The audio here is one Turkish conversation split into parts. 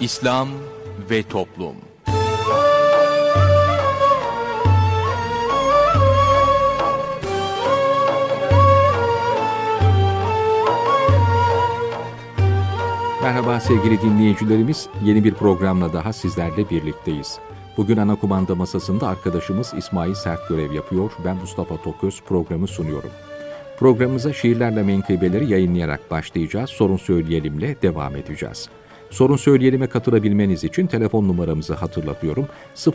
İslam ve Toplum Merhaba sevgili dinleyicilerimiz. Yeni bir programla daha sizlerle birlikteyiz. Bugün ana kumanda masasında arkadaşımız İsmail Sert görev yapıyor. Ben Mustafa Toköz programı sunuyorum. Programımıza şiirlerle menkıbeleri yayınlayarak başlayacağız. Sorun söyleyelimle devam edeceğiz. Sorun söyleyelim'e katılabilmeniz için telefon numaramızı hatırlatıyorum.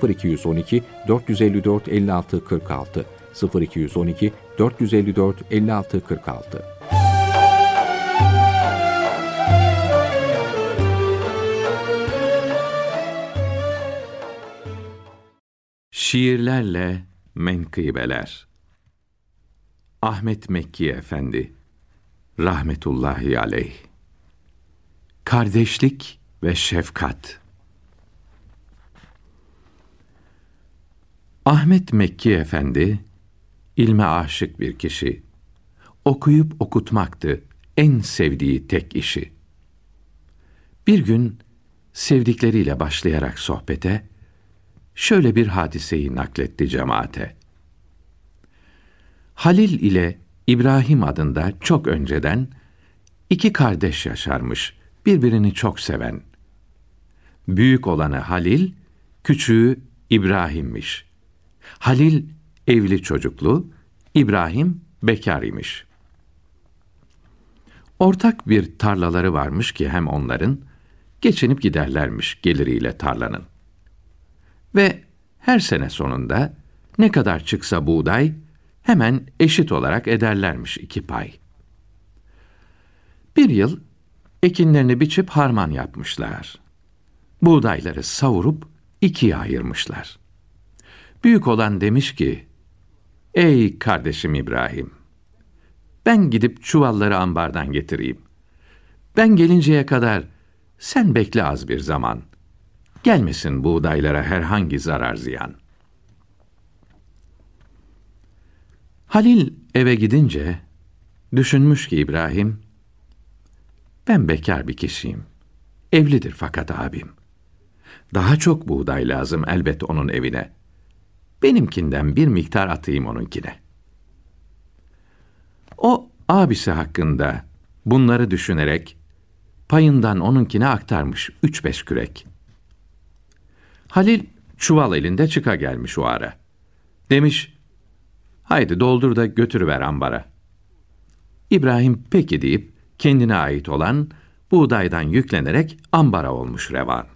0212 454 56 46 0212 454 56 46 Şiirlerle Menkıbeler Ahmet Mekki Efendi Rahmetullahi Aleyh kardeşlik ve şefkat. Ahmet Mekki Efendi ilme aşık bir kişi. Okuyup okutmaktı en sevdiği tek işi. Bir gün sevdikleriyle başlayarak sohbete şöyle bir hadiseyi nakletti cemaate. Halil ile İbrahim adında çok önceden iki kardeş yaşarmış.'' birbirini çok seven. Büyük olanı Halil, küçüğü İbrahim'miş. Halil evli çocuklu, İbrahim bekar imiş. Ortak bir tarlaları varmış ki hem onların, geçinip giderlermiş geliriyle tarlanın. Ve her sene sonunda ne kadar çıksa buğday, hemen eşit olarak ederlermiş iki pay. Bir yıl ekinlerini biçip harman yapmışlar. Buğdayları savurup ikiye ayırmışlar. Büyük olan demiş ki, Ey kardeşim İbrahim! Ben gidip çuvalları ambardan getireyim. Ben gelinceye kadar sen bekle az bir zaman. Gelmesin buğdaylara herhangi zarar ziyan. Halil eve gidince düşünmüş ki İbrahim ben bekar bir kişiyim. Evlidir fakat abim. Daha çok buğday lazım elbet onun evine. Benimkinden bir miktar atayım onunkine. O abisi hakkında bunları düşünerek payından onunkine aktarmış üç beş kürek. Halil çuval elinde çıka gelmiş o ara. Demiş, haydi doldur da götürüver ambara. İbrahim peki deyip kendine ait olan buğdaydan yüklenerek ambara olmuş revan.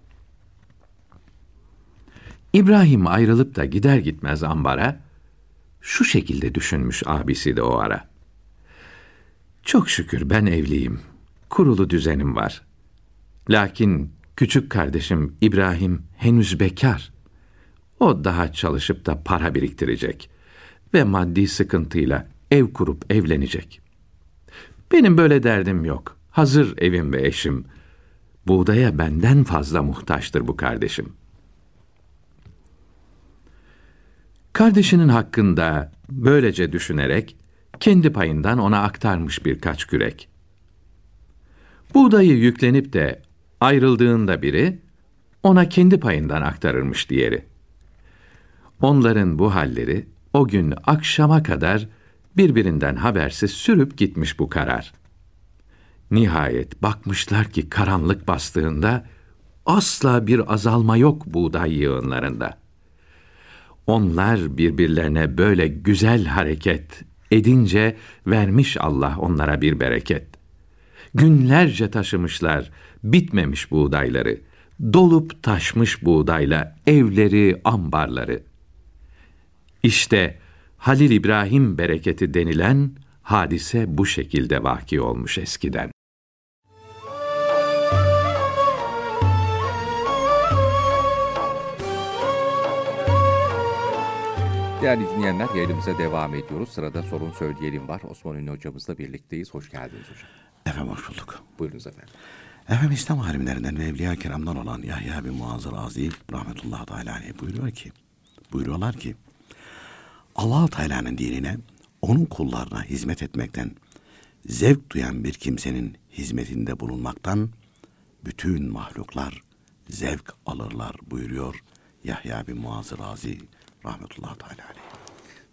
İbrahim ayrılıp da gider gitmez ambara, şu şekilde düşünmüş abisi de o ara. Çok şükür ben evliyim, kurulu düzenim var. Lakin küçük kardeşim İbrahim henüz bekar. O daha çalışıp da para biriktirecek ve maddi sıkıntıyla ev kurup evlenecek.'' Benim böyle derdim yok. Hazır evim ve eşim. Buğdaya benden fazla muhtaçtır bu kardeşim. Kardeşinin hakkında böylece düşünerek kendi payından ona aktarmış birkaç kürek. Buğdayı yüklenip de ayrıldığında biri ona kendi payından aktarırmış diğeri. Onların bu halleri o gün akşama kadar birbirinden habersiz sürüp gitmiş bu karar. Nihayet bakmışlar ki karanlık bastığında asla bir azalma yok buğday yığınlarında. Onlar birbirlerine böyle güzel hareket edince vermiş Allah onlara bir bereket. Günlerce taşımışlar bitmemiş buğdayları. Dolup taşmış buğdayla evleri, ambarları. İşte Halil İbrahim bereketi denilen hadise bu şekilde vaki olmuş eskiden. Değerli dinleyenler yayınımıza devam ediyoruz. Sırada sorun söyleyelim var. Osman Ünlü hocamızla birlikteyiz. Hoş geldiniz hocam. Efendim hoş bulduk. Buyurunuz efendim. Efendim İslam alimlerinden ve Evliya keramdan olan Yahya bin Muazzal Azim rahmetullahi teala aleyh buyuruyor ki, buyuruyorlar ki, Allah-u Teala'nın dinine, onun kullarına hizmet etmekten, zevk duyan bir kimsenin hizmetinde bulunmaktan bütün mahluklar zevk alırlar buyuruyor Yahya bin Muaz Razi rahmetullahi teala aleyh.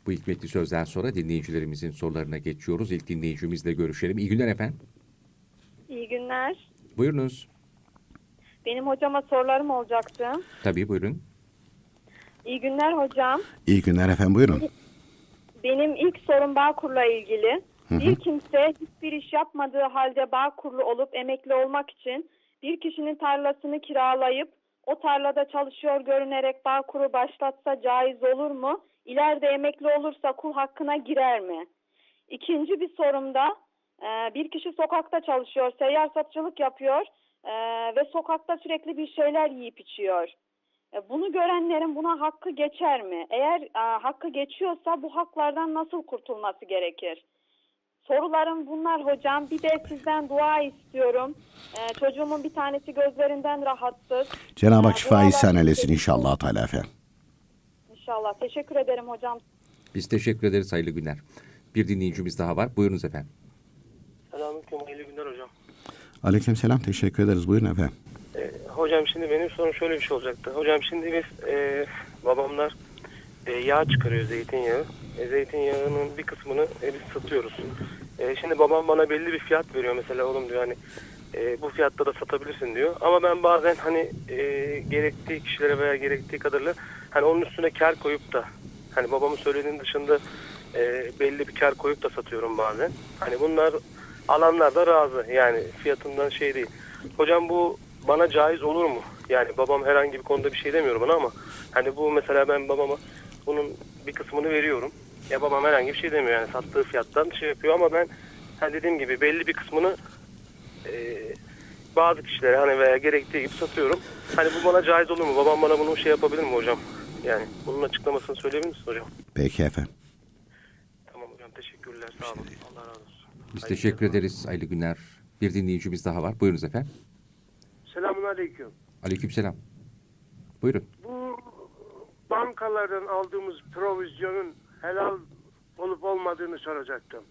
Bu hikmetli sözden sonra dinleyicilerimizin sorularına geçiyoruz. İlk dinleyicimizle görüşelim. İyi günler efendim. İyi günler. Buyurunuz. Benim hocama sorularım olacaktı. Tabii buyurun. İyi günler hocam. İyi günler efendim buyurun. Benim ilk sorum Bağkur'la ilgili. Hı hı. Bir kimse hiçbir iş yapmadığı halde Bağkur'lu olup emekli olmak için bir kişinin tarlasını kiralayıp o tarlada çalışıyor görünerek Bağkur'u başlatsa caiz olur mu? İleride emekli olursa kul hakkına girer mi? İkinci bir sorumda e, bir kişi sokakta çalışıyor, seyyar satıcılık yapıyor e, ve sokakta sürekli bir şeyler yiyip içiyor. E, bunu görenlerin buna hakkı geçer mi? Eğer e, hakkı geçiyorsa bu haklardan nasıl kurtulması gerekir? Sorularım bunlar hocam. Bir de sizden dua istiyorum. Ee, çocuğumun bir tanesi gözlerinden rahatsız. Cenab-ı Hak ee, şifa ihsan eylesin inşallah Teala İnşallah. Teşekkür ederim hocam. Biz teşekkür ederiz. Hayırlı günler. Bir dinleyicimiz daha var. Buyurunuz efendim. Selamünaleyküm. Hayırlı günler hocam. Aleyküm selam. Teşekkür ederiz. Buyurun efendim. Hocam şimdi benim sorum şöyle bir şey olacaktı. Hocam şimdi biz e, babamlar e, yağ çıkarıyor zeytinyağı. E, zeytinyağının bir kısmını e, biz satıyoruz. E, şimdi babam bana belli bir fiyat veriyor mesela oğlum diyor hani e, bu fiyatta da satabilirsin diyor. Ama ben bazen hani e, gerektiği kişilere veya gerektiği kadarıyla hani onun üstüne kar koyup da hani babamın söylediğinin dışında e, belli bir kar koyup da satıyorum bazen. Hani bunlar alanlar da razı yani fiyatından şey değil. Hocam bu bana caiz olur mu? Yani babam herhangi bir konuda bir şey demiyor bana ama hani bu mesela ben babama bunun bir kısmını veriyorum. Ya babam herhangi bir şey demiyor yani sattığı fiyattan şey yapıyor ama ben hani dediğim gibi belli bir kısmını e, bazı kişilere hani veya gerektiği gibi satıyorum. Hani bu bana caiz olur mu? Babam bana bunu şey yapabilir mi hocam? Yani bunun açıklamasını söyleyebilir misin hocam? Peki efendim. Tamam hocam teşekkürler sağ olun. Allah razı olsun. Biz Hayırlı teşekkür ederiz. Hayırlı günler. Bir dinleyicimiz daha var. Buyurunuz efendim aleyküm. Aleyküm selam. Buyurun. Bu bankalardan aldığımız provizyonun helal olup olmadığını soracaktım.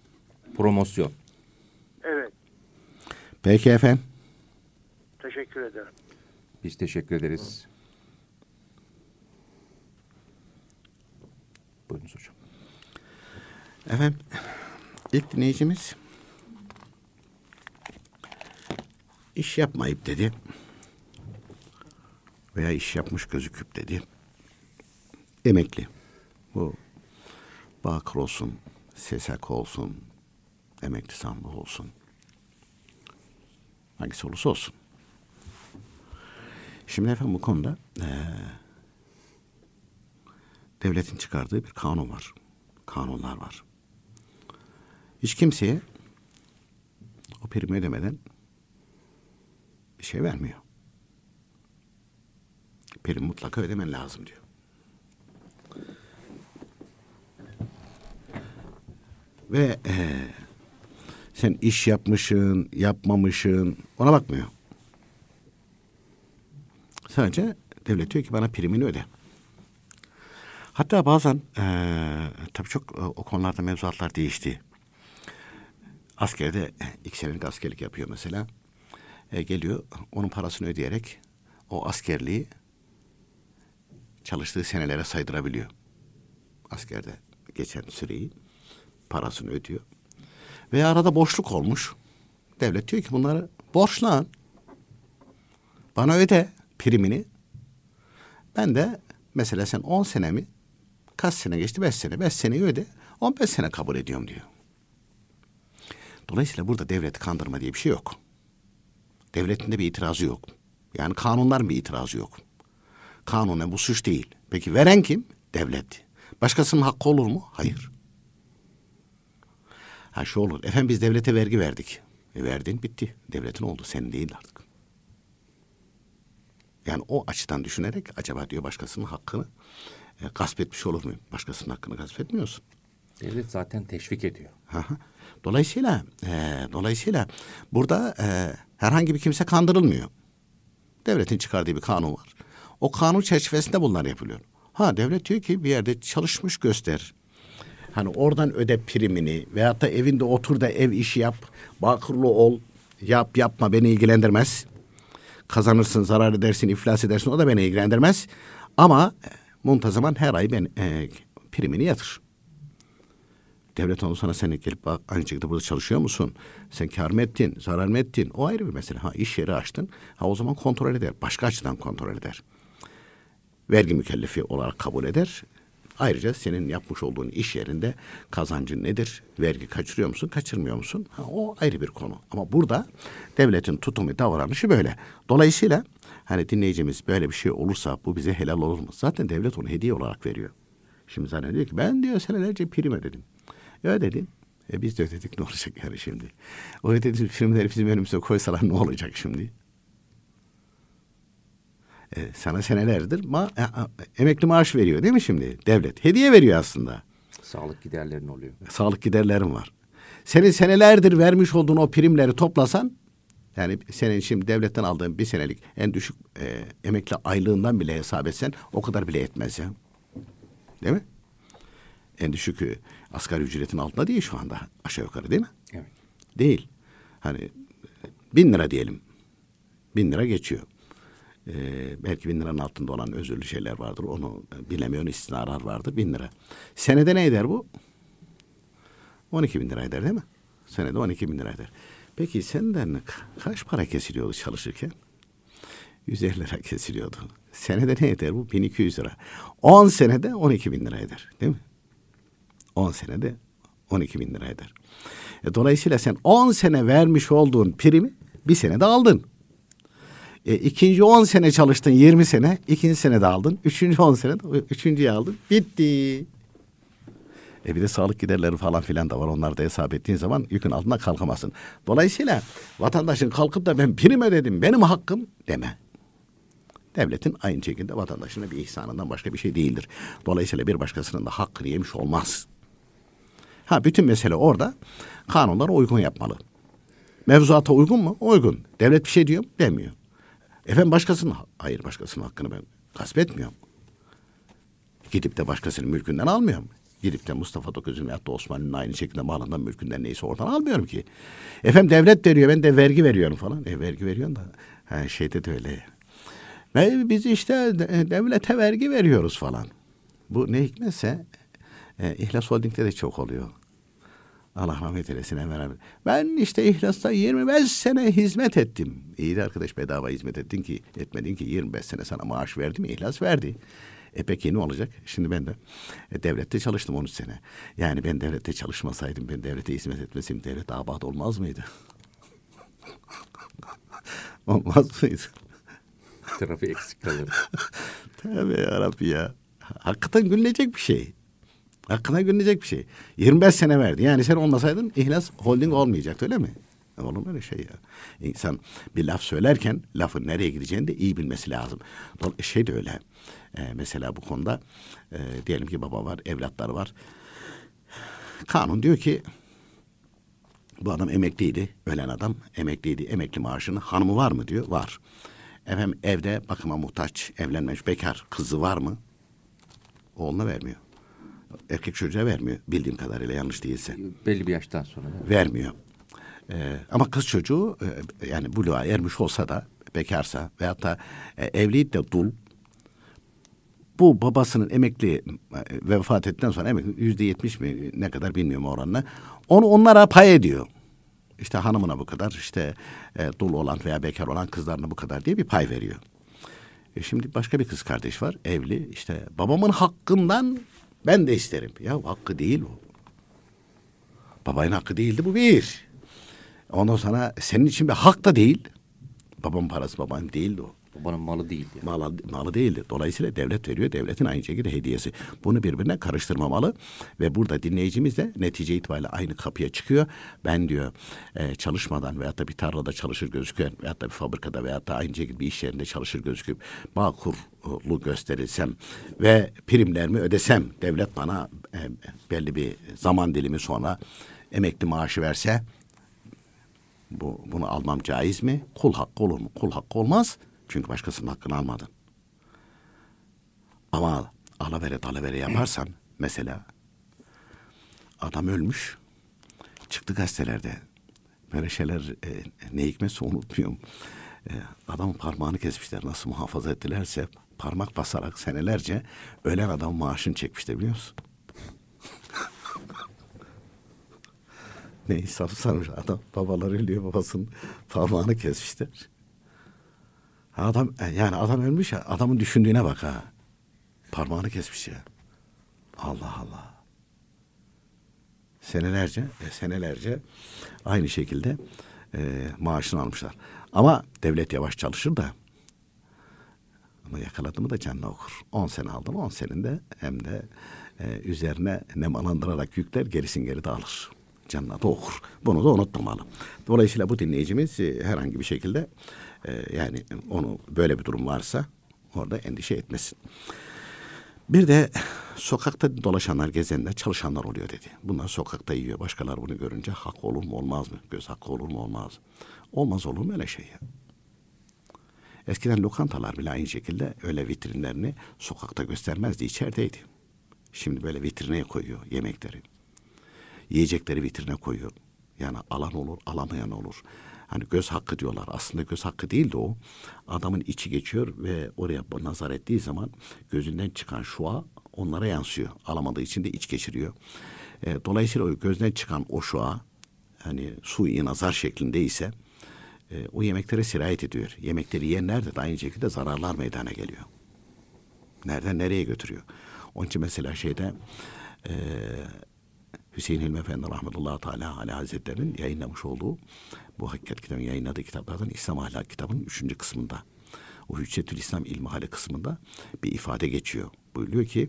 Promosyon. Evet. Peki efendim. Teşekkür ederim. Biz teşekkür ederiz. Buyurunuz hocam. Efendim ilk dinleyicimiz iş yapmayıp dedi veya iş yapmış gözüküp dedi. Emekli. Bu Bakır olsun, Sesak olsun, emekli sandığı olsun. Hangisi olursa olsun. Şimdi efendim bu konuda ee, devletin çıkardığı bir kanun var. Kanunlar var. Hiç kimseye o primi ödemeden bir şey vermiyor. Perim mutlaka ödemen lazım diyor. Ve e, sen iş yapmışın yapmamışın ona bakmıyor. Sadece devlet diyor ki bana primini öde. Hatta bazen e, tabii çok e, o konularda mevzuatlar değişti. Askerde e, iki senelik askerlik yapıyor mesela. E, geliyor onun parasını ödeyerek o askerliği çalıştığı senelere saydırabiliyor. Askerde geçen süreyi parasını ödüyor. Veya arada boşluk olmuş. Devlet diyor ki bunları borçlan. Bana öde primini. Ben de mesela sen 10 senemi kaç sene geçti? 5 sene. 5 seneyi öde. 15 sene kabul ediyorum diyor. Dolayısıyla burada devlet kandırma diye bir şey yok. Devletin de bir itirazı yok. Yani kanunların bir itirazı yok. Kanunen bu suç değil. Peki veren kim? Devlet. Başkasının hakkı olur mu? Hayır. Ha şu olur. Efendim biz devlete vergi verdik. E verdin bitti. Devletin oldu. Senin değil artık. Yani o açıdan düşünerek acaba diyor başkasının hakkını e, gasp etmiş olur muyum? Başkasının hakkını gasp etmiyorsun. Devlet zaten teşvik ediyor. Dolayısıyla e, dolayısıyla burada e, herhangi bir kimse kandırılmıyor. Devletin çıkardığı bir kanun var. O kanun çerçevesinde bunlar yapılıyor. Ha devlet diyor ki bir yerde çalışmış göster. Hani oradan öde primini veyahut da evinde otur da ev işi yap. Bakırlı ol. Yap yapma beni ilgilendirmez. Kazanırsın, zarar edersin, iflas edersin o da beni ilgilendirmez. Ama e, muntazaman her ay ben e, primini yatır. Devlet onu sana sen gelip bak aynı şekilde burada çalışıyor musun? Sen kar mı ettin, zarar mı ettin? O ayrı bir mesele. Ha iş yeri açtın. Ha o zaman kontrol eder. Başka açıdan kontrol eder vergi mükellefi olarak kabul eder. Ayrıca senin yapmış olduğun iş yerinde kazancın nedir? Vergi kaçırıyor musun, kaçırmıyor musun? Ha, o ayrı bir konu. Ama burada devletin tutumu, davranışı böyle. Dolayısıyla hani dinleyicimiz böyle bir şey olursa bu bize helal olur mu? Zaten devlet onu hediye olarak veriyor. Şimdi zannediyor ki ben diyor senelerce prim ödedim. E ödedim. E biz de ödedik ne olacak yani şimdi? O ödediğimiz primleri bizim önümüze koysalar ne olacak şimdi? E, sana senelerdir ma e, emekli maaş veriyor değil mi şimdi devlet? Hediye veriyor aslında. Sağlık giderlerin oluyor. Sağlık giderlerim var. Senin senelerdir vermiş olduğun o primleri toplasan yani senin şimdi devletten aldığın bir senelik en düşük e, emekli aylığından bile hesap etsen o kadar bile etmez ya. Değil mi? En düşük e, asgari ücretin altında değil şu anda aşağı yukarı değil mi? Evet. Değil. Hani e, bin lira diyelim. Bin lira geçiyor e, belki bin liranın altında olan özürlü şeyler vardır. Onu bilemiyorum istinarar vardır bin lira. Senede ne eder bu? 12 bin lira eder değil mi? Senede 12 bin lira eder. Peki senden kaç para kesiliyordu çalışırken? 150 lira kesiliyordu. Senede ne eder bu? 1200 lira. 10 senede 12 bin lira eder değil mi? 10 senede 12 bin lira eder. E, dolayısıyla sen 10 sene vermiş olduğun primi bir senede aldın. E, ikinci 10 sene çalıştın yirmi sene. ikinci sene de aldın. Üçüncü on sene de üçüncüyü aldın. Bitti. E bir de sağlık giderleri falan filan da var. Onları da hesap ettiğin zaman yükün altına kalkamazsın. Dolayısıyla vatandaşın kalkıp da ben prim ödedim benim hakkım deme. Devletin aynı şekilde vatandaşına bir ihsanından başka bir şey değildir. Dolayısıyla bir başkasının da hakkını yemiş olmaz. Ha bütün mesele orada kanunlara uygun yapmalı. Mevzuata uygun mu? Uygun. Devlet bir şey diyor Demiyor. Efendim başkasının hayır başkasının hakkını ben gasp etmiyorum. Gidip de başkasının mülkünden almıyorum. Gidip de Mustafa Dokuz'un veyahut da Osmanlı'nın aynı şekilde malından mülkünden neyse oradan almıyorum ki. Efendim devlet veriyor ben de vergi veriyorum falan. E vergi veriyorsun da ha, şeyde de öyle. Ve biz işte e, devlete vergi veriyoruz falan. Bu ne hikmetse e, İhlas Holding'de de çok oluyor. Allah rahmet eylesin Enver abi. Ben işte İhlas'ta 25 sene hizmet ettim. İyi de arkadaş bedava hizmet ettin ki etmedin ki 25 sene sana maaş verdi mi? İhlas verdi. E peki ne olacak? Şimdi ben de e, devlette çalıştım 13 sene. Yani ben devlette çalışmasaydım, ben devlete hizmet etmeseydim devlet abat olmaz mıydı? olmaz mıydı? Tarafı eksik kalır. Tabii ya Rabbi ya. Hakikaten gülünecek bir şey. Hakkına gülünecek bir şey. 25 sene verdi. Yani sen olmasaydın İhlas Holding olmayacaktı öyle mi? E, oğlum mu öyle şey ya? İnsan bir laf söylerken lafın nereye gideceğini de iyi bilmesi lazım. E, şey de öyle. Ee, mesela bu konuda e, diyelim ki baba var, evlatlar var. Kanun diyor ki bu adam emekliydi. Ölen adam emekliydi. Emekli maaşını hanımı var mı diyor. Var. Efendim evde bakıma muhtaç, evlenmemiş, bekar kızı var mı? Oğluna vermiyor erkek çocuğa vermiyor bildiğim kadarıyla yanlış değilse. Belli bir yaştan sonra. Evet. Vermiyor. Ee, ama kız çocuğu e, yani buluğa ermiş olsa da bekarsa veyahut da e, evliyip de dul bu babasının emekli e, vefat ettikten sonra emekli yüzde yetmiş mi ne kadar bilmiyorum oranla onu onlara pay ediyor. İşte hanımına bu kadar işte e, dul olan veya bekar olan kızlarına bu kadar diye bir pay veriyor. E şimdi başka bir kız kardeş var evli işte babamın hakkından ben de isterim. Ya hakkı değil bu. Babayın hakkı değildi bu bir. Ondan sonra senin için bir hak da değil. Babam parası babanın değildi o. Babanın malı değildi. Yani. Malı, malı değildi. Dolayısıyla devlet veriyor. Devletin aynı şekilde hediyesi. Bunu birbirine karıştırmamalı. Ve burada dinleyicimiz de netice itibariyle aynı kapıya çıkıyor. Ben diyor e, çalışmadan veyahut da bir tarlada çalışır gözüküyor. Veyahut da bir fabrikada veyahut da aynı şekilde bir iş yerinde çalışır gözüküyor. bağ lu gösterilsem ve primlerimi ödesem devlet bana e, belli bir zaman dilimi sonra emekli maaşı verse bu bunu almam caiz mi? Kul hakkı olur mu? Kul hakkı olmaz. Çünkü başkasının hakkını almadın. Ama alavere dalavere yaparsan mesela adam ölmüş çıktı gazetelerde böyle şeyler e, ne hikmetse unutmuyorum. E, adamın parmağını kesmişler nasıl muhafaza ettilerse parmak basarak senelerce ölen adam maaşını çekmişti biliyor musun? ne hesap sarmış adam. Babaları ölüyor babasının parmağını kesmişler. Adam e, yani adam ölmüş ya adamın düşündüğüne bak ha. Parmağını kesmiş ya. Allah Allah. Senelerce e, senelerce aynı şekilde e, maaşını almışlar. Ama devlet yavaş çalışır da aklına yakaladı mı da canına okur. 10 sene aldı mı 10 seninde hem de e, üzerine nemalandırarak yükler gerisin geri de alır. Canına da okur. Bunu da unutmamalı. Dolayısıyla bu dinleyicimiz e, herhangi bir şekilde e, yani onu böyle bir durum varsa orada endişe etmesin. Bir de sokakta dolaşanlar, gezenler, çalışanlar oluyor dedi. Bunlar sokakta yiyor. Başkaları bunu görünce hak olur mu olmaz mı? Göz hakkı olur mu olmaz mı? Olmaz olur mu öyle şey ya? Eskiden lokantalar bile aynı şekilde öyle vitrinlerini sokakta göstermezdi, içerideydi. Şimdi böyle vitrine koyuyor yemekleri. Yiyecekleri vitrine koyuyor. Yani alan olur, alamayan olur. Hani göz hakkı diyorlar. Aslında göz hakkı değil de o. Adamın içi geçiyor ve oraya nazar ettiği zaman gözünden çıkan şua onlara yansıyor. Alamadığı için de iç geçiriyor. E, dolayısıyla o gözden çıkan o şua hani sui nazar şeklinde ise e, o yemeklere sirayet ediyor. Yemekleri yiyenler de aynı şekilde zararlar meydana geliyor. Nereden nereye götürüyor? Onun için mesela şeyde e, Hüseyin Hilmi Efendi rahmetullahi teala aleyh hazretlerinin yayınlamış olduğu bu hakikat kitabının yayınladığı kitaplardan İslam ahlak kitabının üçüncü kısmında o Hüccetül İslam ilmihali kısmında bir ifade geçiyor. Buyuruyor ki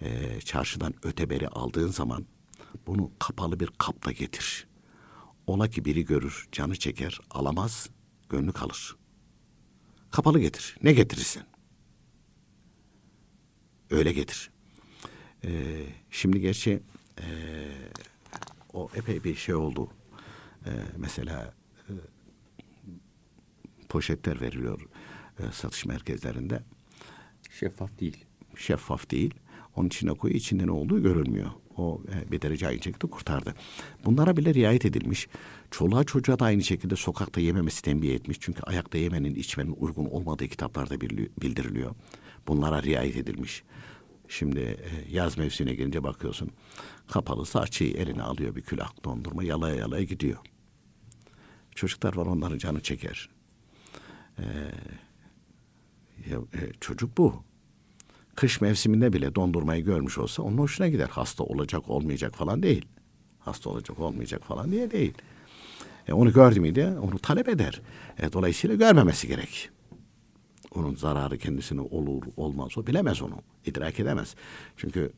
e, çarşıdan öteberi aldığın zaman bunu kapalı bir kapta getir. Ola ki biri görür, canı çeker, alamaz, gönlü kalır. Kapalı getir, ne getirirsen. Öyle getir. Ee, şimdi gerçi e, o epey bir şey oldu. Ee, mesela e, poşetler veriliyor e, satış merkezlerinde. Şeffaf değil. Şeffaf değil. Onun içine koyu içinde ne olduğu görülmüyor. O e, derece aynı şekilde kurtardı. Bunlara bile riayet edilmiş. Çoluğa çocuğa da aynı şekilde sokakta yememesi tembih etmiş. Çünkü ayakta yemenin içmenin uygun olmadığı kitaplarda bildiriliyor. Bunlara riayet edilmiş. Şimdi e, yaz mevsimine gelince bakıyorsun. Kapalı saçıyı eline alıyor bir külah dondurma yalaya yalaya gidiyor. Çocuklar var onların canı çeker. Ee, ya, e, çocuk bu kış mevsiminde bile dondurmayı görmüş olsa onun hoşuna gider. Hasta olacak olmayacak falan değil. Hasta olacak olmayacak falan diye değil. E, onu gördü miydi onu talep eder. E, dolayısıyla görmemesi gerek. Onun zararı kendisine olur olmaz o bilemez onu. İdrak edemez. Çünkü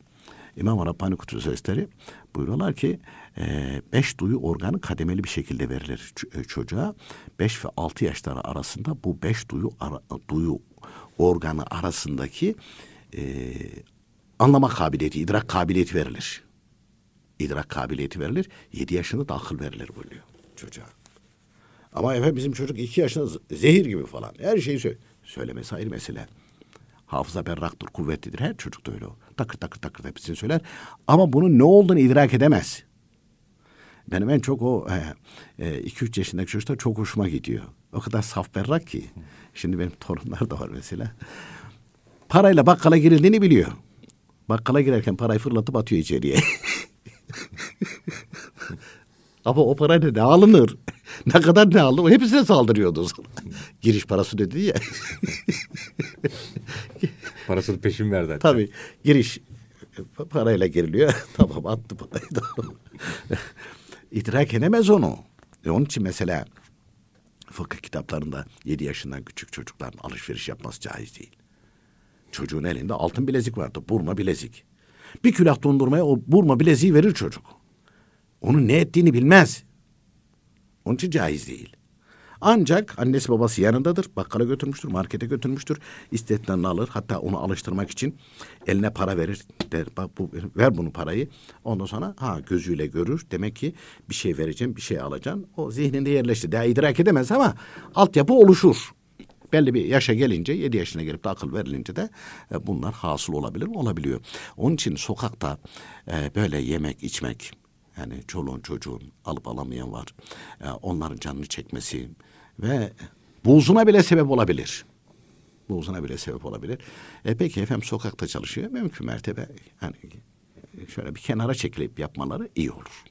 İmam Rabbani Kutu Sözleri buyuruyorlar ki e, beş duyu organı kademeli bir şekilde verilir e, çocuğa. Beş ve altı yaşları arasında bu beş duyu, ara, duyu organı arasındaki e, anlama kabiliyeti, idrak kabiliyeti verilir. İdrak kabiliyeti verilir. Yedi yaşında da akıl verilir buluyor çocuğa. Ama efendim bizim çocuk iki yaşında zehir gibi falan. Her şeyi söyle. Söylemesi ayrı mesele. Hafıza berraktır, kuvvetlidir. Her çocuk da öyle o. Takır takır takır hepsini söyler. Ama bunun ne olduğunu idrak edemez. Benim en çok o e, e, iki üç yaşındaki çocuklar çok hoşuma gidiyor. O kadar saf berrak ki. Şimdi benim torunlar da var mesela parayla bakkala girildiğini biliyor. Bakkala girerken parayı fırlatıp atıyor içeriye. Ama o parayla ne alınır? ne kadar ne alınır? Hepsine saldırıyordu. Giriş parası dedi ya. Parasını peşin verdi. Hatta. Tabii giriş e, parayla giriliyor. tamam attı parayı. Tamam. İdrak edemez onu. E onun için mesela fıkıh kitaplarında yedi yaşından küçük çocukların alışveriş yapması caiz değil. Çocuğun elinde altın bilezik vardı. Burma bilezik. Bir külah dondurmaya o burma bileziği verir çocuk. Onun ne ettiğini bilmez. Onun için caiz değil. Ancak annesi babası yanındadır. Bakkala götürmüştür, markete götürmüştür. İstetlerini alır. Hatta onu alıştırmak için eline para verir. Der, bak bu, ver bunu parayı. Ondan sonra ha gözüyle görür. Demek ki bir şey vereceğim, bir şey alacağım. O zihninde yerleşti. Daha idrak edemez ama altyapı oluşur belli bir yaşa gelince yedi yaşına gelip de akıl verilince de e, bunlar hasıl olabilir olabiliyor. Onun için sokakta e, böyle yemek içmek yani çoluğun çocuğun alıp alamayan var. E, onların canını çekmesi ve buzuna bile sebep olabilir. Buzuna bile sebep olabilir. E peki efendim sokakta çalışıyor. Mümkün mertebe yani şöyle bir kenara çekilip yapmaları iyi olur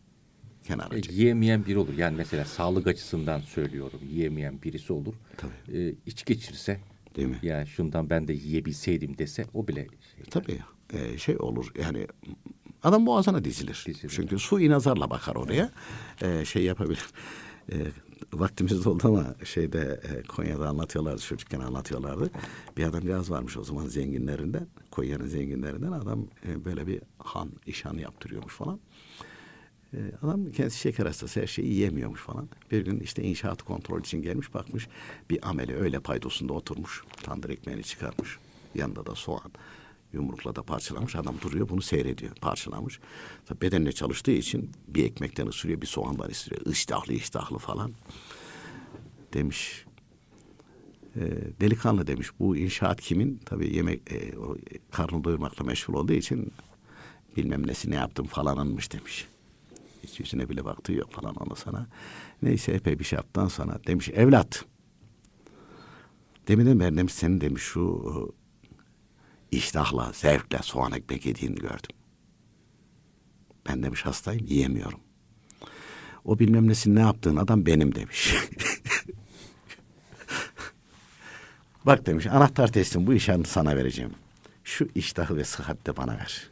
kenara e, çekilir. Yiyemeyen biri olur. Yani mesela sağlık açısından söylüyorum. Yiyemeyen birisi olur. Tabii. E, iç geçirse. Değil mi? Yani şundan ben de yiyebilseydim dese o bile. Şey, Tabii. Yani. E, şey olur yani adam boğazına dizilir. dizilir. Çünkü su inazarla bakar oraya. Evet. şey yapabilir. E, vaktimiz doldu ama şeyde e, Konya'da anlatıyorlardı çocukken anlatıyorlardı. Bir adam gaz varmış o zaman zenginlerinden Konya'nın zenginlerinden adam e, böyle bir han işhanı yaptırıyormuş falan. Ee, adam kendisi şeker hastası her şeyi yiyemiyormuş falan. Bir gün işte inşaat kontrol için gelmiş bakmış bir ameli öyle paydosunda oturmuş. Tandır ekmeğini çıkarmış. Yanında da soğan yumrukla da parçalamış. Adam duruyor bunu seyrediyor. Parçalamış. Tabii bedenle çalıştığı için bir ekmekten ısırıyor, bir soğandan ısırıyor. İştahlı iştahlı falan. Demiş. E, delikanlı demiş. Bu inşaat kimin? Tabii yemek e, o, karnını doyurmakla meşgul olduğu için bilmem nesi ne yaptım falanınmış demiş hiç yüzüne bile baktı yok falan onu sana. Neyse epey bir şey yaptıktan demiş evlat. Deminden ben demiş senin demiş şu iştahla, zevkle soğan ekmek yediğini gördüm. Ben demiş hastayım yiyemiyorum. O bilmem nesin ne yaptığın adam benim demiş. Bak demiş anahtar teslim bu işi sana vereceğim. Şu iştahı ve sıhhatte bana ver.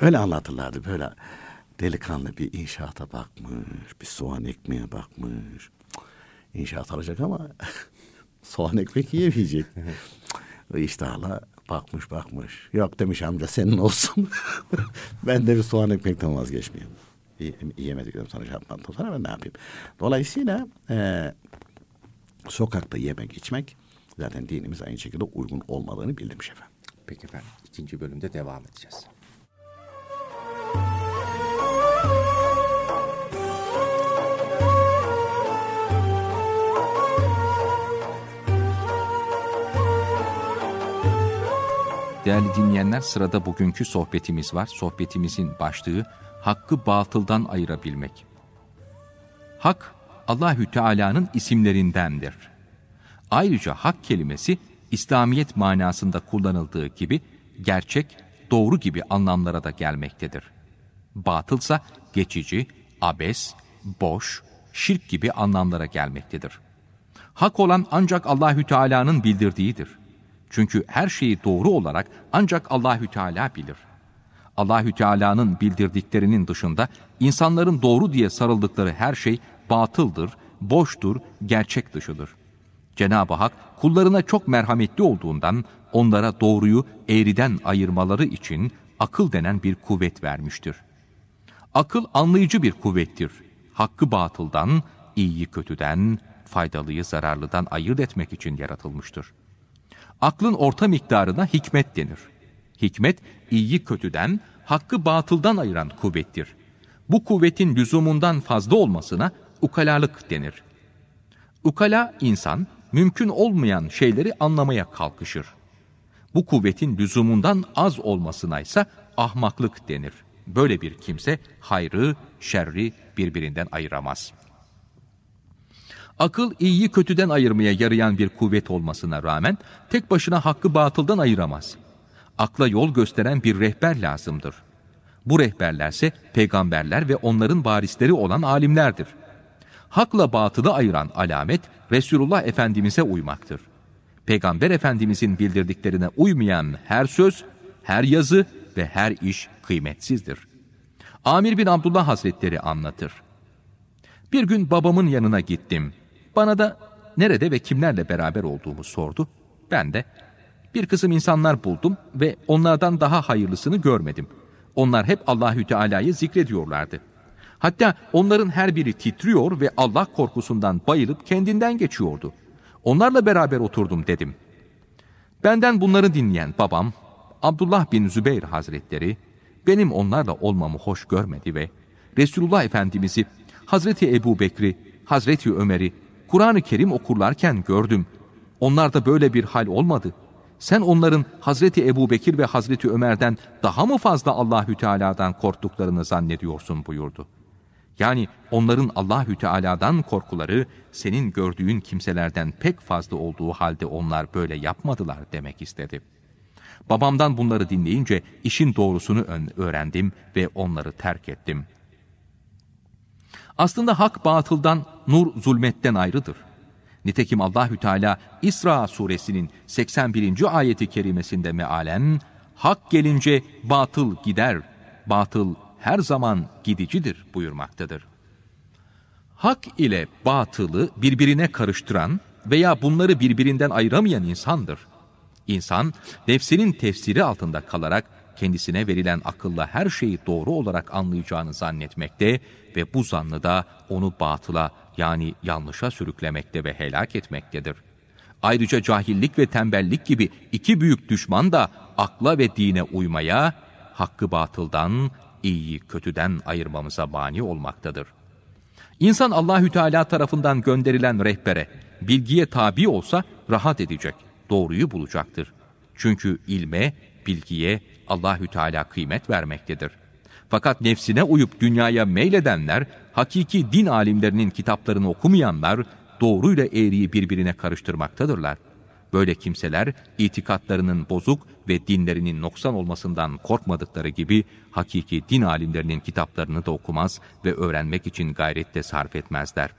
Öyle anlatırlardı böyle delikanlı bir inşaata bakmış, bir soğan ekmeğe bakmış. İnşaat alacak ama soğan ekmek yiyemeyecek. İştahla bakmış bakmış. Yok demiş amca senin olsun. ben de bir soğan ekmekten vazgeçmeyeyim. Yiyemediklerim sana şey yapmadım. ben ne yapayım? Dolayısıyla e, sokakta yemek içmek zaten dinimiz aynı şekilde uygun olmadığını bildirmiş efendim. Peki efendim ikinci bölümde devam edeceğiz. Değerli dinleyenler sırada bugünkü sohbetimiz var. Sohbetimizin başlığı hakkı batıldan ayırabilmek. Hak Allahü Teala'nın isimlerindendir. Ayrıca hak kelimesi İslamiyet manasında kullanıldığı gibi gerçek, doğru gibi anlamlara da gelmektedir. Batılsa geçici, abes, boş, şirk gibi anlamlara gelmektedir. Hak olan ancak Allahü Teala'nın bildirdiğidir. Çünkü her şeyi doğru olarak ancak Allahü Teala bilir. Allahü Teala'nın bildirdiklerinin dışında insanların doğru diye sarıldıkları her şey batıldır, boştur, gerçek dışıdır. Cenab-ı Hak kullarına çok merhametli olduğundan onlara doğruyu eğriden ayırmaları için akıl denen bir kuvvet vermiştir. Akıl anlayıcı bir kuvvettir. Hakkı batıldan, iyiyi kötüden, faydalıyı zararlıdan ayırt etmek için yaratılmıştır. Aklın orta miktarına hikmet denir. Hikmet, iyi kötüden, hakkı batıldan ayıran kuvvettir. Bu kuvvetin lüzumundan fazla olmasına ukalalık denir. Ukala insan, mümkün olmayan şeyleri anlamaya kalkışır. Bu kuvvetin lüzumundan az olmasına ise ahmaklık denir. Böyle bir kimse hayrı, şerri birbirinden ayıramaz.'' Akıl iyiyi kötüden ayırmaya yarayan bir kuvvet olmasına rağmen tek başına hakkı batıldan ayıramaz. Akla yol gösteren bir rehber lazımdır. Bu rehberlerse peygamberler ve onların varisleri olan alimlerdir. Hakla batılı ayıran alamet Resulullah Efendimiz'e uymaktır. Peygamber Efendimiz'in bildirdiklerine uymayan her söz, her yazı ve her iş kıymetsizdir. Amir bin Abdullah Hazretleri anlatır. Bir gün babamın yanına gittim. Bana da nerede ve kimlerle beraber olduğumu sordu. Ben de bir kısım insanlar buldum ve onlardan daha hayırlısını görmedim. Onlar hep Allahü Teala'yı zikrediyorlardı. Hatta onların her biri titriyor ve Allah korkusundan bayılıp kendinden geçiyordu. Onlarla beraber oturdum dedim. Benden bunları dinleyen babam, Abdullah bin Zübeyr Hazretleri, benim onlarla olmamı hoş görmedi ve Resulullah Efendimiz'i, Hazreti Ebu Bekri, Hazreti Ömer'i, Kur'an-ı Kerim okurlarken gördüm. Onlarda böyle bir hal olmadı. Sen onların Hazreti Ebu Bekir ve Hazreti Ömer'den daha mı fazla Allahü Teala'dan korktuklarını zannediyorsun buyurdu. Yani onların Allahü Teala'dan korkuları senin gördüğün kimselerden pek fazla olduğu halde onlar böyle yapmadılar demek istedi. Babamdan bunları dinleyince işin doğrusunu öğrendim ve onları terk ettim.'' Aslında hak batıldan, nur zulmetten ayrıdır. Nitekim Allahü Teala İsra suresinin 81. ayeti kerimesinde mealen hak gelince batıl gider, batıl her zaman gidicidir buyurmaktadır. Hak ile batılı birbirine karıştıran veya bunları birbirinden ayıramayan insandır. İnsan nefsinin tefsiri altında kalarak kendisine verilen akılla her şeyi doğru olarak anlayacağını zannetmekte ve bu zannı da onu batıla yani yanlışa sürüklemekte ve helak etmektedir. Ayrıca cahillik ve tembellik gibi iki büyük düşman da akla ve dine uymaya, hakkı batıldan, iyiyi kötüden ayırmamıza mani olmaktadır. İnsan Allahü Teala tarafından gönderilen rehbere, bilgiye tabi olsa rahat edecek, doğruyu bulacaktır. Çünkü ilme, bilgiye, Allahü Teala kıymet vermektedir. Fakat nefsine uyup dünyaya meyledenler, hakiki din alimlerinin kitaplarını okumayanlar, doğruyla eğriyi birbirine karıştırmaktadırlar. Böyle kimseler itikatlarının bozuk ve dinlerinin noksan olmasından korkmadıkları gibi hakiki din alimlerinin kitaplarını da okumaz ve öğrenmek için gayrette sarf etmezler.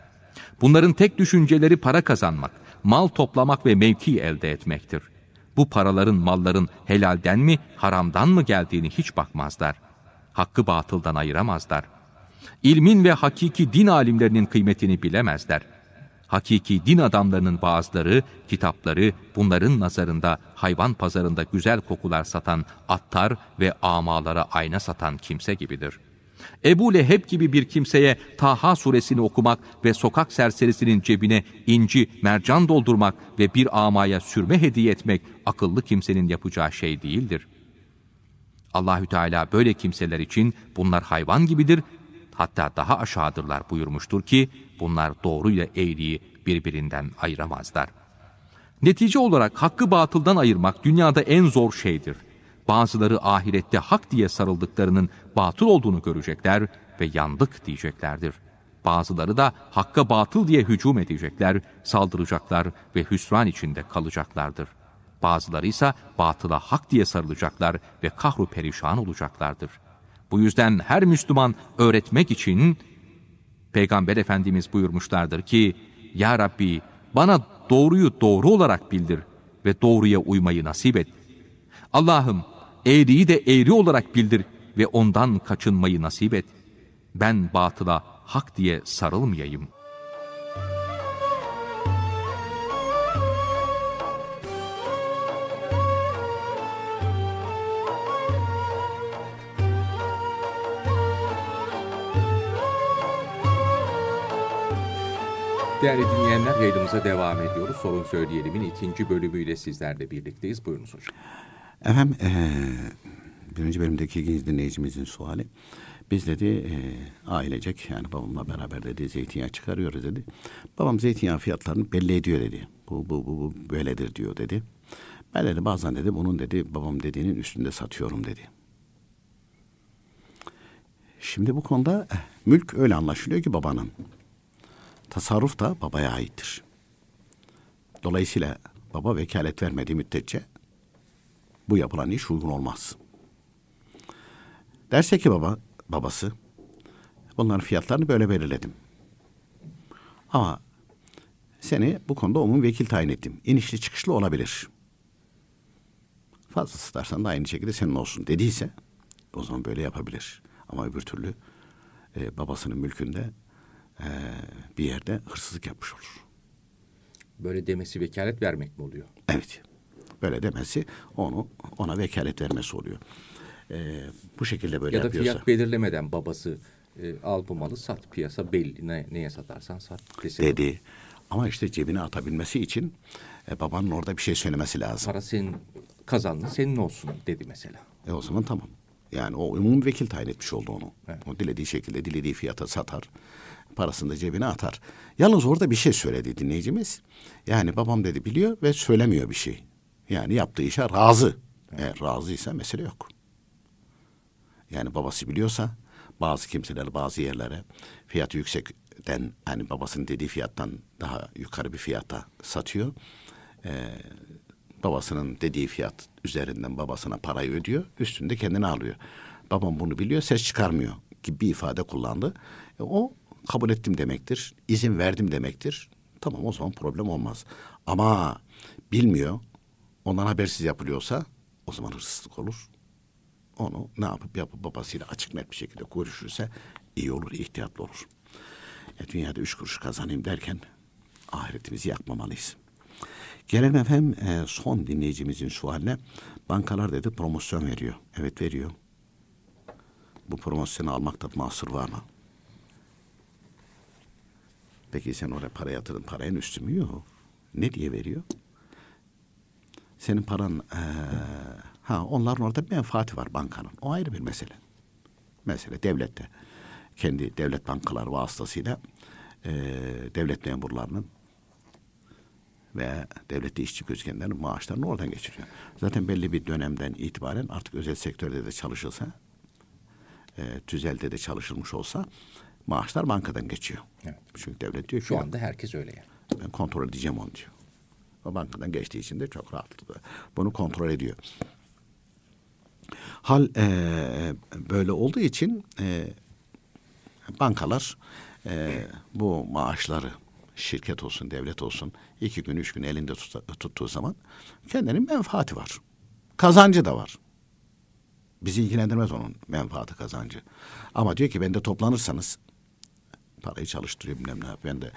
Bunların tek düşünceleri para kazanmak, mal toplamak ve mevki elde etmektir.'' bu paraların malların helalden mi haramdan mı geldiğini hiç bakmazlar. Hakkı batıldan ayıramazlar. İlmin ve hakiki din alimlerinin kıymetini bilemezler. Hakiki din adamlarının bazıları, kitapları bunların nazarında hayvan pazarında güzel kokular satan attar ve amalara ayna satan kimse gibidir.'' Ebu Leheb gibi bir kimseye Taha suresini okumak ve sokak serserisinin cebine inci, mercan doldurmak ve bir amaya sürme hediye etmek akıllı kimsenin yapacağı şey değildir. Allahü Teala böyle kimseler için bunlar hayvan gibidir, hatta daha aşağıdırlar buyurmuştur ki bunlar doğruyla eğriyi birbirinden ayıramazlar. Netice olarak hakkı batıldan ayırmak dünyada en zor şeydir. Bazıları ahirette hak diye sarıldıklarının batıl olduğunu görecekler ve yandık diyeceklerdir. Bazıları da hakka batıl diye hücum edecekler, saldıracaklar ve hüsran içinde kalacaklardır. Bazıları ise batıla hak diye sarılacaklar ve kahru perişan olacaklardır. Bu yüzden her Müslüman öğretmek için Peygamber Efendimiz buyurmuşlardır ki Ya Rabbi bana doğruyu doğru olarak bildir ve doğruya uymayı nasip et. Allah'ım eğriyi de eğri olarak bildir ve ondan kaçınmayı nasip et. Ben batıla hak diye sarılmayayım.'' Değerli dinleyenler yayınımıza devam ediyoruz. Sorun Söyleyelim'in ikinci bölümüyle sizlerle birlikteyiz. Buyurunuz hocam. Efendim ee, birinci bölümdeki genç dinleyicimizin suali. Biz dedi e, ailecek yani babamla beraber dedi zeytinyağı çıkarıyoruz dedi. Babam zeytinyağı fiyatlarını belli ediyor dedi. Bu, bu, bu, bu böyledir diyor dedi. Ben dedi bazen dedi bunun dedi babam dediğinin üstünde satıyorum dedi. Şimdi bu konuda eh, mülk öyle anlaşılıyor ki babanın tasarruf da babaya aittir. Dolayısıyla baba vekalet vermediği müddetçe bu yapılan iş uygun olmaz. Derse ki baba, babası, bunların fiyatlarını böyle belirledim. Ama seni bu konuda umum vekil tayin ettim. İnişli çıkışlı olabilir. Fazla satarsan da aynı şekilde senin olsun dediyse o zaman böyle yapabilir. Ama öbür türlü e, babasının mülkünde e, bir yerde hırsızlık yapmış olur. Böyle demesi vekalet vermek mi oluyor? Evet. Böyle demesi onu ona vekalet vermesi oluyor. E, bu şekilde böyle ya yapıyorsa. Ya da fiyat belirlemeden babası e, al bu malı sat piyasa belli ne, neye satarsan sat. Desin. Dedi. Ama işte cebine atabilmesi için e, babanın orada bir şey söylemesi lazım. Para senin kazandın senin olsun dedi mesela. E o zaman tamam. Yani o umum vekil tayin etmiş oldu onu. Evet. O dilediği şekilde dilediği fiyata satar. Parasını da cebine atar. Yalnız orada bir şey söyledi dinleyicimiz. Yani babam dedi biliyor ve söylemiyor bir şey. Yani yaptığı işe razı. Evet. Eğer razıysa mesele yok. Yani babası biliyorsa bazı kimseler bazı yerlere fiyatı yüksekten yani babasının dediği fiyattan daha yukarı bir fiyata satıyor. Ee, Babasının dediği fiyat üzerinden babasına parayı ödüyor. Üstünde kendini alıyor. Babam bunu biliyor ses çıkarmıyor gibi bir ifade kullandı. E, o kabul ettim demektir. izin verdim demektir. Tamam o zaman problem olmaz. Ama bilmiyor. Ondan habersiz yapılıyorsa o zaman hırsızlık olur. Onu ne yapıp yapıp babasıyla açık net bir şekilde görüşürse iyi olur, ihtiyatlı olur. E, dünyada üç kuruş kazanayım derken ahiretimizi yakmamalıyız. Gelen efendim e, son dinleyicimizin sualine bankalar dedi promosyon veriyor. Evet veriyor. Bu promosyonu almakta mahsur var mı? Peki sen oraya para yatırdın paranın üstü mü? Yok. Ne diye veriyor? Senin paran ee, ha onların orada bir menfaati var bankanın. O ayrı bir mesele. Mesele devlette. Kendi devlet bankaları vasıtasıyla e, devlet memurlarının veya devlette işçi gözükenlerin maaşlarını oradan geçiriyor. Zaten belli bir dönemden itibaren artık özel sektörde de çalışılsa, e, tüzelde de çalışılmış olsa maaşlar bankadan geçiyor. Evet. Çünkü devlet diyor ki... Şu anda herkes öyle yani. Ben kontrol edeceğim onu diyor. O bankadan geçtiği için de çok rahatlıkla bunu kontrol ediyor. Hal e, böyle olduğu için e, bankalar e, bu maaşları şirket olsun, devlet olsun iki gün, üç gün elinde tuta, tuttuğu zaman kendinin menfaati var. Kazancı da var. Bizi ilgilendirmez onun menfaati kazancı. Ama diyor ki ben de toplanırsanız parayı çalıştırıyor bilmem ne yap. Ben de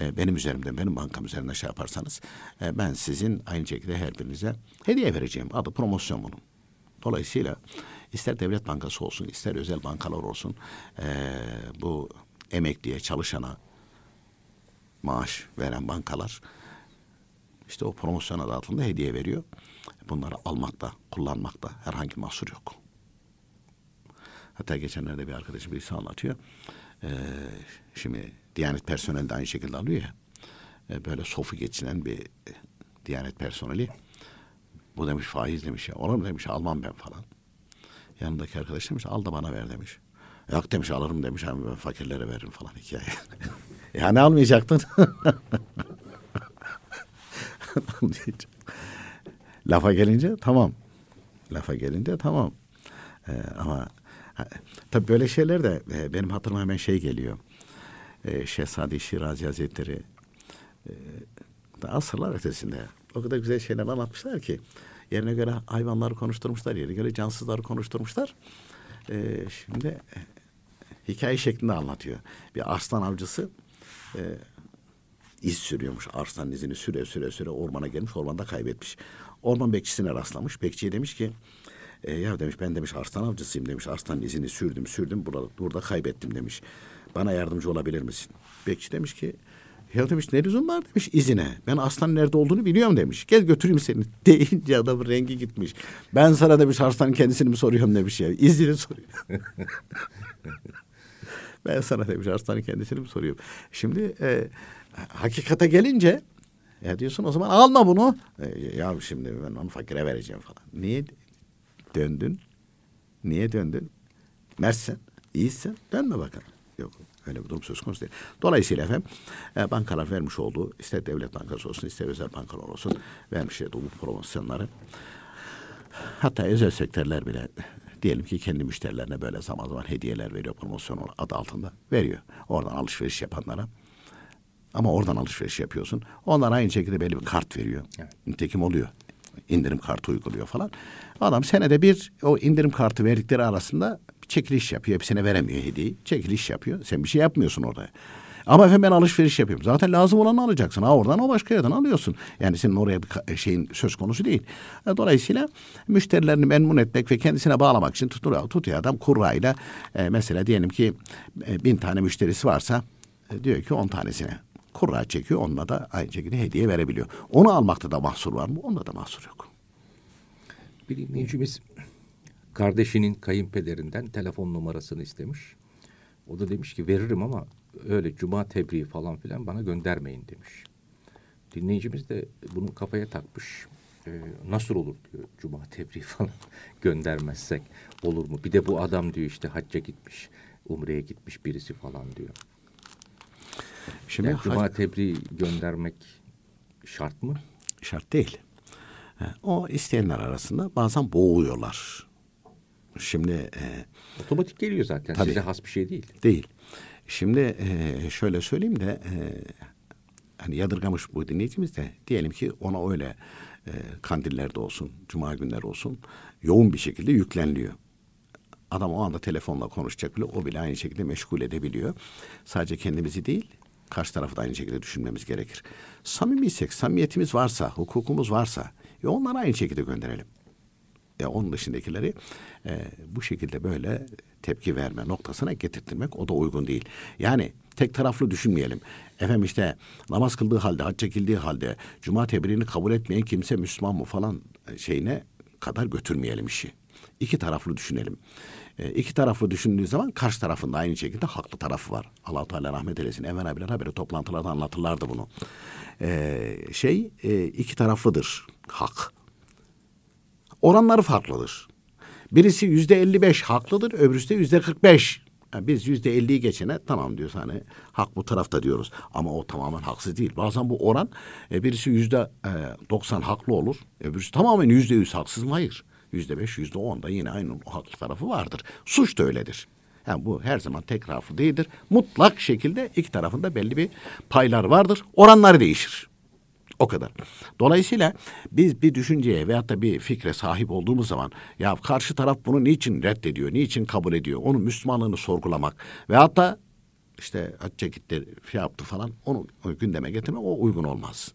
e, benim üzerimden, benim bankam üzerinden şey yaparsanız e, ben sizin aynı şekilde her birinize hediye vereceğim. Adı promosyon bunun. Dolayısıyla ister devlet bankası olsun, ister özel bankalar olsun e, bu emekliye, çalışana maaş veren bankalar işte o promosyon adı altında hediye veriyor. Bunları almakta, kullanmakta herhangi mahsur yok. Hatta geçenlerde bir arkadaşım birisi anlatıyor. Ee, şimdi Diyanet personeli de aynı şekilde alıyor ya. E, böyle sofu geçinen bir Diyanet personeli. Bu demiş faiz demiş ya. Ona demiş almam ben falan. Yanındaki arkadaş demiş al da bana ver demiş. Yok demiş alırım demiş. Hani ben fakirlere veririm falan hikaye. E hani almayacaktın? Lafa gelince tamam. Lafa gelince tamam. Ee, ama tabii böyle şeyler de e, benim hatırıma hemen şey geliyor. E, Şehzade Şirazi Hazretleri e, asırlar ötesinde o kadar güzel şeyler anlatmışlar ki yerine göre hayvanları konuşturmuşlar, yerine göre cansızları konuşturmuşlar. E, şimdi e, hikaye şeklinde anlatıyor. Bir aslan avcısı e, iz sürüyormuş. Arslanın izini süre süre süre ormana gelmiş ormanda kaybetmiş. Orman bekçisine rastlamış. Bekçiye demiş ki e, ya demiş ben demiş arslan avcısıyım demiş. Arslanın izini sürdüm sürdüm burada, burada kaybettim demiş. Bana yardımcı olabilir misin? Bekçi demiş ki ya demiş ne lüzum var demiş izine. Ben aslan nerede olduğunu biliyorum demiş. Gel götüreyim seni deyince adamın rengi gitmiş. Ben sana demiş aslanın kendisini mi soruyorum demiş ya. İzini soruyorum. ben sana demiş aslanın kendisini mi soruyorum? Şimdi e, hakikate gelince ya diyorsun o zaman alma bunu. E, ya şimdi ben onu fakire vereceğim falan. Niye döndün? Niye döndün? Mersen, iyisin, dönme bakalım. Yok öyle bir durum söz konusu değil. Dolayısıyla efendim e, bankalar vermiş olduğu ister devlet bankası olsun ister özel bankalar olsun vermiş olduğu bu promosyonları hatta özel sektörler bile Diyelim ki kendi müşterilerine böyle zaman zaman hediyeler veriyor promosyon adı altında veriyor. Oradan alışveriş yapanlara. Ama oradan alışveriş yapıyorsun. Onlar aynı şekilde belli bir kart veriyor. Evet. Nitekim oluyor. İndirim kartı uyguluyor falan. Adam senede bir o indirim kartı verdikleri arasında çekiliş yapıyor. Hepsine veremiyor hediyeyi. Çekiliş yapıyor. Sen bir şey yapmıyorsun orada. Ama efendim ben alışveriş yapıyorum. Zaten lazım olanı alacaksın. Ha oradan o başka yerden alıyorsun. Yani senin oraya bir e, şeyin söz konusu değil. E, dolayısıyla müşterilerini memnun etmek ve kendisine bağlamak için tutuyor, tutuyor adam kurrayla e, mesela diyelim ki e, bin tane müşterisi varsa e, diyor ki on tanesine kurra çekiyor. Onunla da aynı şekilde hediye verebiliyor. Onu almakta da mahsur var mı? Onda da mahsur yok. Bir dinleyicimiz kardeşinin kayınpederinden telefon numarasını istemiş. O da demiş ki veririm ama öyle cuma tebliği falan filan bana göndermeyin demiş. Dinleyicimiz de bunu kafaya takmış. Ee, nasıl olur diyor cuma tebliği falan göndermezsek olur mu? Bir de bu adam diyor işte hacca gitmiş, umreye gitmiş birisi falan diyor. Şimdi yani cuma tebliği göndermek şart mı? Şart değil. Ee, o isteyenler arasında bazen boğuluyorlar. Şimdi e, otomatik geliyor zaten. Tabii, Size has bir şey değil. Değil. Şimdi e, şöyle söyleyeyim de e, hani yadırgamış bu dinleyicimiz de diyelim ki ona öyle e, kandillerde olsun, cuma günleri olsun yoğun bir şekilde yüklenliyor. Adam o anda telefonla konuşacak bile o bile aynı şekilde meşgul edebiliyor. Sadece kendimizi değil karşı tarafı da aynı şekilde düşünmemiz gerekir. Samimiysek, samimiyetimiz varsa, hukukumuz varsa e onları aynı şekilde gönderelim ya onun dışındakileri e, bu şekilde böyle tepki verme noktasına getirtmek o da uygun değil. Yani tek taraflı düşünmeyelim. Efendim işte namaz kıldığı halde, hac çekildiği halde cuma tebriğini kabul etmeyen kimse Müslüman mı falan e, şeyine kadar götürmeyelim işi. İki taraflı düşünelim. E, iki tarafı düşündüğü zaman karşı tarafında aynı şekilde haklı tarafı var. allah Teala rahmet eylesin. Evvel abiler haberi toplantılarda anlatırlardı bunu. E, şey e, iki taraflıdır hak oranları farklıdır. Birisi yüzde 55 haklıdır, öbürüsü de yüzde 45. Yani biz yüzde 50'yi geçene tamam diyoruz hani hak bu tarafta diyoruz. Ama o tamamen haksız değil. Bazen bu oran e, birisi yüzde 90 e, haklı olur, öbürüsü tamamen yüzde 100 haksız mı? Hayır. Yüzde 5, yüzde 10 da yine aynı haklı tarafı vardır. Suç da öyledir. Yani bu her zaman tek taraflı değildir. Mutlak şekilde iki tarafında belli bir paylar vardır. Oranları değişir. O kadar. Dolayısıyla biz bir düşünceye veyahut da bir fikre sahip olduğumuz zaman ya karşı taraf bunu niçin reddediyor, niçin kabul ediyor? Onun Müslümanlığını sorgulamak ve da işte hacca gitti, şey yaptı falan onu gündeme getirmek o uygun olmaz.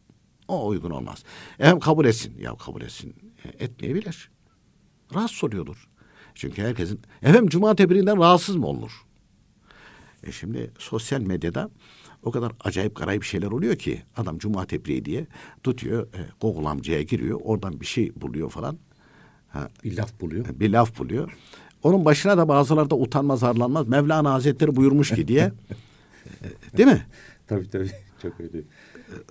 O uygun olmaz. Hem kabul etsin. Ya kabul etsin. E, etmeyebilir. Rahatsız oluyordur. Çünkü herkesin efendim cuma tebriğinden rahatsız mı olur? E şimdi sosyal medyada o kadar acayip garayip şeyler oluyor ki adam cuma tepliği diye tutuyor e, Google amcaya giriyor oradan bir şey buluyor falan. Ha, bir laf buluyor. E, bir laf buluyor. Onun başına da bazıları da utanmaz arlanmaz Mevlana Hazretleri buyurmuş ki diye. E, değil mi? Tabii tabii. Çok öyle.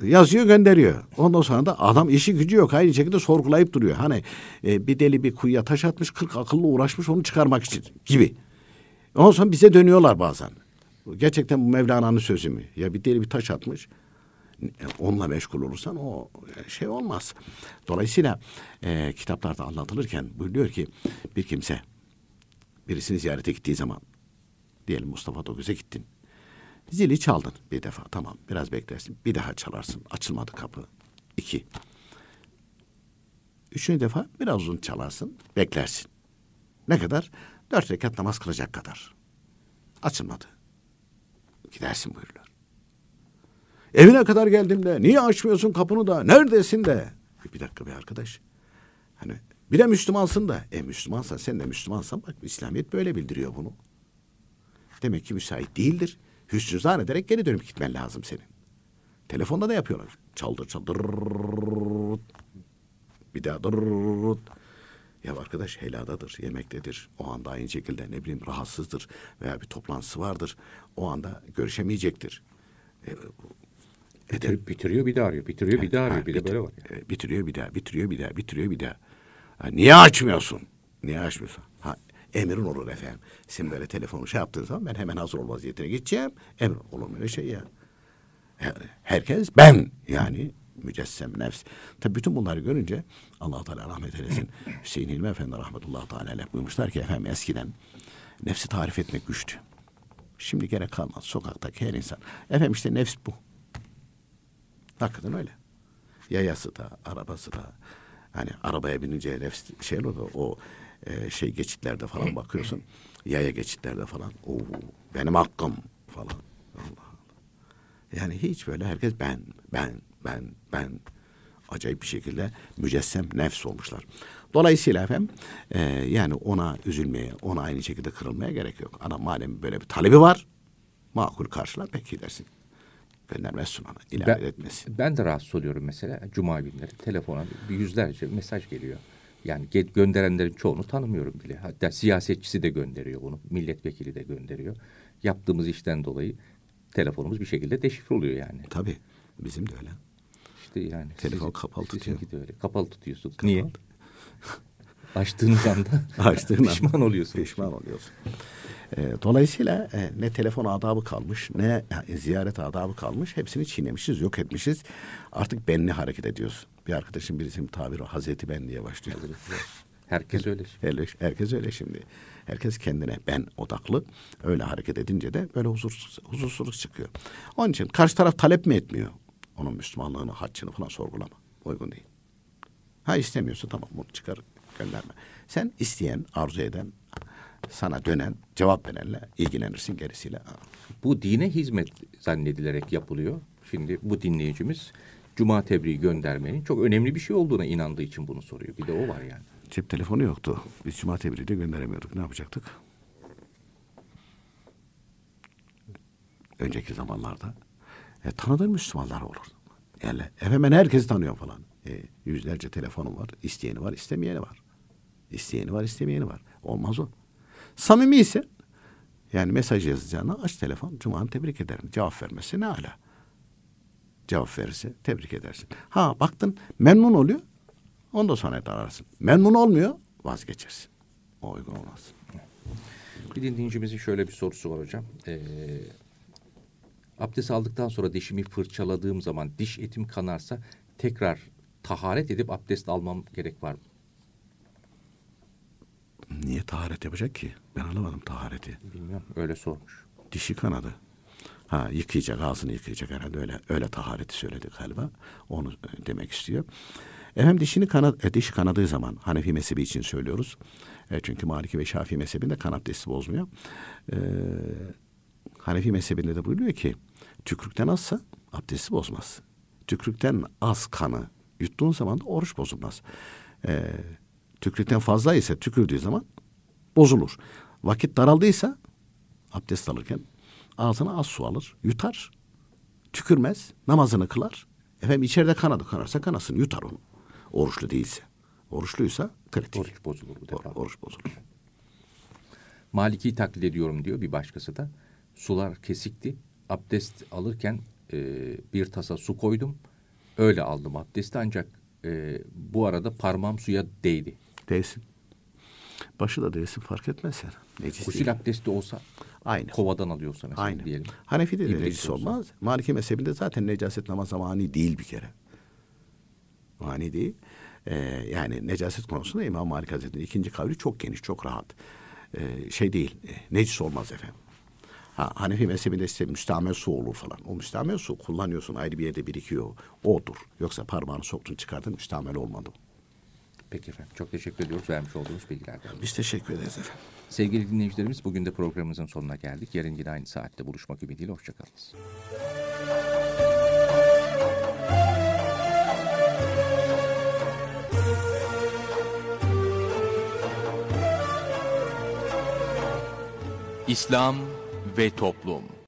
E, yazıyor gönderiyor. Ondan sonra da adam işi gücü yok. Aynı şekilde sorgulayıp duruyor. Hani e, bir deli bir kuyuya taş atmış, kırk akıllı uğraşmış onu çıkarmak için gibi. Ondan sonra bize dönüyorlar bazen. Gerçekten bu Mevlana'nın sözü mü? Ya bir deli bir taş atmış. E, onunla meşgul olursan o e, şey olmaz. Dolayısıyla e, kitaplarda anlatılırken buyuruyor ki bir kimse birisini ziyarete gittiği zaman diyelim Mustafa Dokuz'a gittin. Zili çaldın bir defa tamam biraz beklersin bir daha çalarsın açılmadı kapı iki. Üçüncü defa biraz uzun çalarsın beklersin. Ne kadar? Dört rekat namaz kılacak kadar. Açılmadı. Gidersin buyuruyor. Evine kadar geldim de niye açmıyorsun kapını da neredesin de. Bir dakika bir arkadaş. Hani bir de Müslümansın da. E Müslümansan sen de Müslümansan bak İslamiyet böyle bildiriyor bunu. Demek ki müsait değildir. Hüsnü zan ederek geri dönüp gitmen lazım senin. Telefonda da yapıyorlar. Çaldır çaldır. Bir daha dur. Ya arkadaş heladadır, yemektedir. O anda aynı şekilde ne bileyim rahatsızdır veya bir toplantısı vardır. O anda görüşemeyecektir. E, Bitir, bitiriyor bir daha arıyor, bitiriyor yani, bir daha arıyor. Bir bit, de böyle var. Yani. E, bitiriyor bir daha, bitiriyor bir daha, bitiriyor bir daha. Ha, niye açmıyorsun? Niye açmıyorsun? Ha, emrin olur efendim. Sen böyle telefonu şey yaptığın zaman ben hemen hazır ol vaziyetine gideceğim. Emrin olur mu öyle şey ya? Herkes ben yani mücessem nefs. Tabi bütün bunları görünce allah Teala rahmet eylesin. Hüseyin Hilmi Efendi rahmetullahi teala ile buyurmuşlar ki efendim eskiden nefsi tarif etmek güçtü. Şimdi gerek kalmaz sokaktaki her insan. Efendim işte nefs bu. Hakikaten öyle. Yayası da, arabası da. Hani arabaya binince nefs şey olur o e, şey geçitlerde falan bakıyorsun. Yaya geçitlerde falan. Oo, benim hakkım falan. Allah Allah. Yani hiç böyle herkes ben, ben, ben, ben acayip bir şekilde mücessem nefs olmuşlar. Dolayısıyla efendim e, yani ona üzülmeye, ona aynı şekilde kırılmaya gerek yok. Adam madem böyle bir talebi var, makul karşılar peki dersin. Göndermezsin ona, ilan ben, etmesin. Ben de rahatsız oluyorum mesela cuma günleri telefona bir yüzlerce mesaj geliyor. Yani gönderenlerin çoğunu tanımıyorum bile. Hatta siyasetçisi de gönderiyor bunu, milletvekili de gönderiyor. Yaptığımız işten dolayı telefonumuz bir şekilde deşifre oluyor yani. Tabii, bizim de öyle işte yani. Telefon sizin, kapalı tutuyor. de öyle. Kapalı tutuyorsun. Kapalı. Niye? Açtığınız anda Açtığın pişman anda. oluyorsun. Pişman oluyorsun. E, dolayısıyla e, ne telefon adabı kalmış ne e, ziyaret adabı kalmış. Hepsini çiğnemişiz, yok etmişiz. Artık benli hareket ediyorsun. Bir arkadaşım bir birisinin tabiri Hazreti Ben diye başlıyor. Herkes öyle şimdi. Herkes, herkes öyle şimdi. Herkes kendine ben odaklı. Öyle hareket edince de böyle huzursuz, huzursuzluk çıkıyor. Onun için karşı taraf talep mi etmiyor? Onun Müslümanlığını, haccını falan sorgulama. Uygun değil. Ha istemiyorsa tamam bunu çıkar gönderme. Sen isteyen, arzu eden, sana dönen, cevap verenle ilgilenirsin gerisiyle. Bu dine hizmet zannedilerek yapılıyor. Şimdi bu dinleyicimiz cuma tebriği göndermenin çok önemli bir şey olduğuna inandığı için bunu soruyor. Bir de o var yani. Cep telefonu yoktu. Biz cuma tebriği de gönderemiyorduk. Ne yapacaktık? Önceki zamanlarda e, tanıdığım Müslümanlar olur. Yani hep herkesi tanıyor falan. E, yüzlerce telefonum var. İsteyeni var, istemeyeni var. İsteyeni var, istemeyeni var. Olmaz o. Samimi ise yani mesaj yazacağına aç telefon. Cuma'nı tebrik ederim. Cevap vermesi ne ala. Cevap verirse tebrik edersin. Ha baktın memnun oluyor. Ondan sonra et ararsın. Memnun olmuyor vazgeçersin. O uygun olmaz. Bir dinleyicimizin şöyle bir sorusu var hocam. Ee, Abdest aldıktan sonra dişimi fırçaladığım zaman diş etim kanarsa tekrar taharet edip abdest almam gerek var mı? Niye taharet yapacak ki? Ben anlamadım tahareti. Bilmiyorum öyle sormuş. Dişi kanadı. Ha yıkayacak ağzını yıkayacak herhalde öyle öyle tahareti söyledi galiba. Onu e, demek istiyor. Efendim dişini kanat, e, diş kanadığı zaman Hanefi mezhebi için söylüyoruz. E, çünkü Maliki ve Şafii mezhebinde kan abdesti bozmuyor. E, Hanefi mezhebinde de buyuruyor ki tükürükten azsa abdesti bozmaz. Tükürükten az kanı yuttuğun zaman da oruç bozulmaz. Ee, tükürükten fazla ise tükürdüğü zaman bozulur. Vakit daraldıysa abdest alırken ağzına az su alır, yutar, tükürmez, namazını kılar. Efendim içeride kanadı kanarsa kanasını yutar onu. Oruçlu değilse. Oruçluysa kritik. Oruç bozulur bu defa. Or, oruç bozulur. Maliki taklit ediyorum diyor bir başkası da. Sular kesikti. Abdest alırken e, bir tasa su koydum. Öyle aldım abdesti ancak e, bu arada parmağım suya değdi. Değsin. Başı da değsin fark etmez yani. Necis Usul abdesti olsa Aynı. kovadan alıyorsa mesela Aynı. diyelim. Hanefi de necis olmaz. olmaz. Maliki mezhebinde zaten necaset namaza mani değil bir kere. Mani değil. Ee, yani necaset konusunda İmam Malik Hazretleri'nin ikinci kavli çok geniş, çok rahat. Ee, şey değil, e, necis olmaz efendim. Ha, Hanefi mezhebinde ise müstamel su olur falan. O müstamel su kullanıyorsun ayrı bir yerde birikiyor. Odur. Yoksa parmağını soktun çıkardın müstamel olmadı. Peki efendim. Çok teşekkür ediyoruz vermiş olduğunuz bilgilerden. Biz teşekkür ederiz efendim. Sevgili dinleyicilerimiz bugün de programımızın sonuna geldik. Yarın yine aynı saatte buluşmak ümidiyle. Hoşçakalınız. İslam ve toplum.